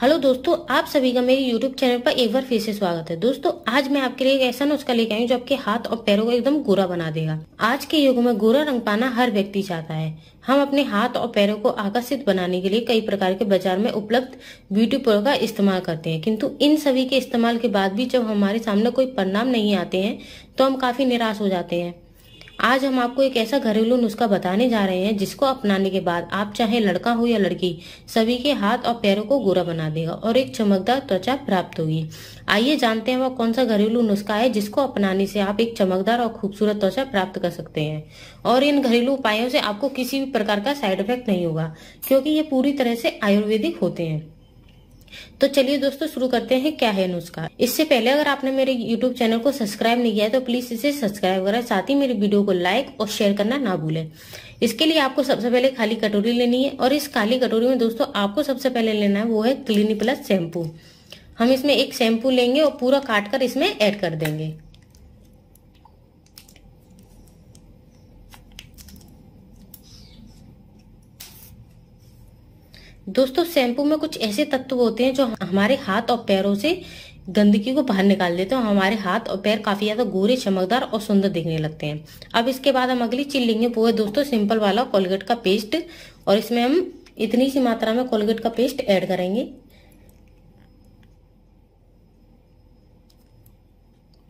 hello दोस्तों आप सभी का मेरे यूट्यूब चैनल पर एक बार फिर से स्वागत है दोस्तों आज मैं आपके लिए एक ऐसा नुस्खा लेके आई हूँ जो आपके हाथ और पैरों को एकदम गोरा बना देगा आज के युग में गोरा रंग पाना हर व्यक्ति चाहता है हम अपने हाथ और पैरों को आकर्षित बनाने के लिए कई प्रकार के बाजार में उपलब्ध ब्यूटी प्रोडक्ट का इस्तेमाल करते हैं किंतु इन सभी के इस्तेमाल के बाद भी जब हमारे सामने कोई परिणाम नहीं आते हैं तो हम काफी निराश हो जाते हैं आज हम आपको एक ऐसा घरेलू नुस्खा बताने जा रहे हैं जिसको अपनाने के बाद आप चाहे लड़का हो या लड़की सभी के हाथ और पैरों को गोरा बना देगा और एक चमकदार त्वचा प्राप्त होगी आइए जानते हैं वह कौन सा घरेलू नुस्खा है जिसको अपनाने से आप एक चमकदार और खूबसूरत त्वचा प्राप्त कर सकते हैं और इन घरेलू उपायों से आपको किसी भी प्रकार का साइड इफेक्ट नहीं होगा क्योंकि ये पूरी तरह से आयुर्वेदिक होते हैं तो चलिए दोस्तों शुरू करते हैं क्या है नुस्खा इससे पहले अगर आपने मेरे यूट्यूब चैनल को सब्सक्राइब नहीं किया है तो प्लीज इसे सब्सक्राइब करें साथ ही मेरे वीडियो को लाइक और शेयर करना ना भूलें इसके लिए आपको सबसे पहले खाली कटोरी लेनी है और इस खाली कटोरी में दोस्तों आपको सबसे पहले लेना है वो है क्लिनिक प्लस शैम्पू हम इसमें एक शैम्पू लेंगे और पूरा काट कर इसमें ऐड कर देंगे दोस्तों शैम्पू में कुछ ऐसे तत्व होते हैं जो हमारे हाथ और पैरों से गंदगी को बाहर निकाल देते हैं हमारे हाथ और पैर काफी ज्यादा गोरे चमकदार और सुंदर दिखने लगते हैं अब इसके बाद हम अगली चीज लेंगे वो है दोस्तों सिंपल वाला कोलगेट का पेस्ट और इसमें हम इतनी सी मात्रा में कोलगेट का पेस्ट ऐड करेंगे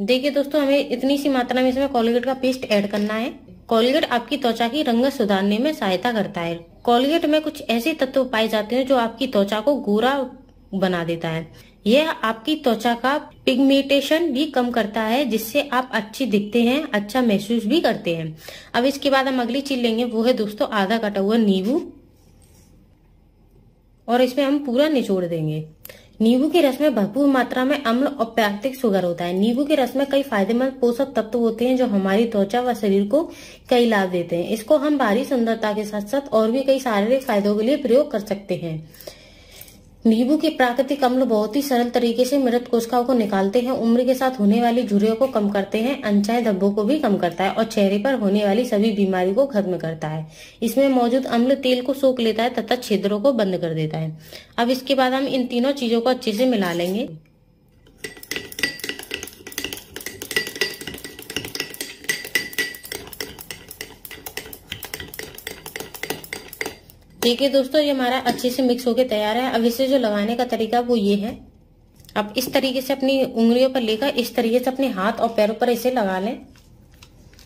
देखिए दोस्तों हमें इतनी सी मात्रा में इसमें कोलगेट का पेस्ट ऐड करना है कोलगेट आपकी त्वचा की रंगत सुधारने में सहायता करता है कोलगेट में कुछ ऐसे तत्व पाए जाते हैं जो आपकी त्वचा को गोरा बना देता है यह आपकी त्वचा का पिगमेंटेशन भी कम करता है जिससे आप अच्छी दिखते हैं अच्छा महसूस भी करते हैं अब इसके बाद हम अगली चीज लेंगे वो है दोस्तों आधा कटा हुआ नींबू और इसमें हम पूरा निचोड़ देंगे नींबू के रस में भरपूर मात्रा में अम्ल और प्राकृतिक शुगर होता है नींबू के रस में कई फायदेमंद पोषक तत्व होते हैं जो हमारी त्वचा व शरीर को कई लाभ देते हैं इसको हम भारी सुंदरता के साथ साथ और भी कई शारीरिक फायदों के लिए प्रयोग कर सकते हैं नींबू के प्राकृतिक अम्ल बहुत ही सरल तरीके से मृत कोशिकाओं को निकालते हैं उम्र के साथ होने वाली झुरे को कम करते हैं अनचाहे धब्बों को भी कम करता है और चेहरे पर होने वाली सभी बीमारी को खत्म करता है इसमें मौजूद अम्ल तेल को सोख लेता है तथा छिद्रों को बंद कर देता है अब इसके बाद हम इन तीनों चीजों को अच्छे से मिला लेंगे ठीक है दोस्तों ये हमारा अच्छे से मिक्स होके तैयार है अब इसे जो लगाने का तरीका वो ये है आप इस तरीके से अपनी उंगलियों पर लेकर इस तरीके से अपने हाथ और पैरों पर इसे लगा लें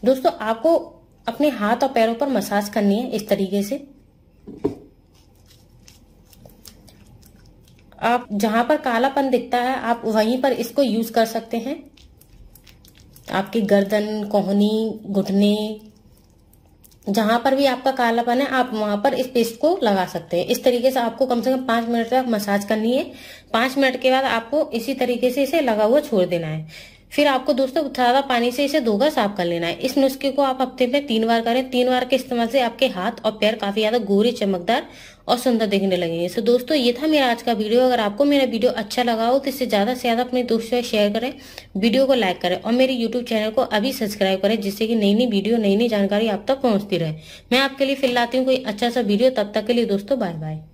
दोस्तों आपको अपने हाथ और पैरों पर मसाज करनी है इस तरीके से आप जहां पर कालापन दिखता है आप वहीं पर इसको यूज कर सकते हैं आपकी गर्दन कोहनी घुटने जहां पर भी आपका कालापन है आप वहां पर इस पेस्ट को लगा सकते हैं इस तरीके से आपको कम से कम पांच मिनट तक मसाज करनी है पांच मिनट के बाद आपको इसी तरीके से इसे लगा हुआ छोड़ देना है फिर आपको दोस्तों सादा पानी से इसे धोगा साफ कर लेना है इस नुस्खे को आप हफ्ते में तीन बार करें तीन बार के इस्तेमाल से आपके हाथ और पैर काफी ज्यादा गोरे चमकदार और सुंदर देखने लगेंगे सो तो दोस्तों ये था मेरा आज का वीडियो अगर आपको मेरा वीडियो अच्छा लगा हो तो इसे ज्यादा से ज्यादा अपने दोस्तों से शेयर करें वीडियो को लाइक करें और मेरे यूट्यूब चैनल को अभी सब्सक्राइब करें जिससे कि नई नई वीडियो नई नई जानकारी आप तक पहुंचती रहे मैं आपके लिए फिर लाती हूँ कोई अच्छा सा वीडियो तब तक के लिए दोस्तों बाय बाय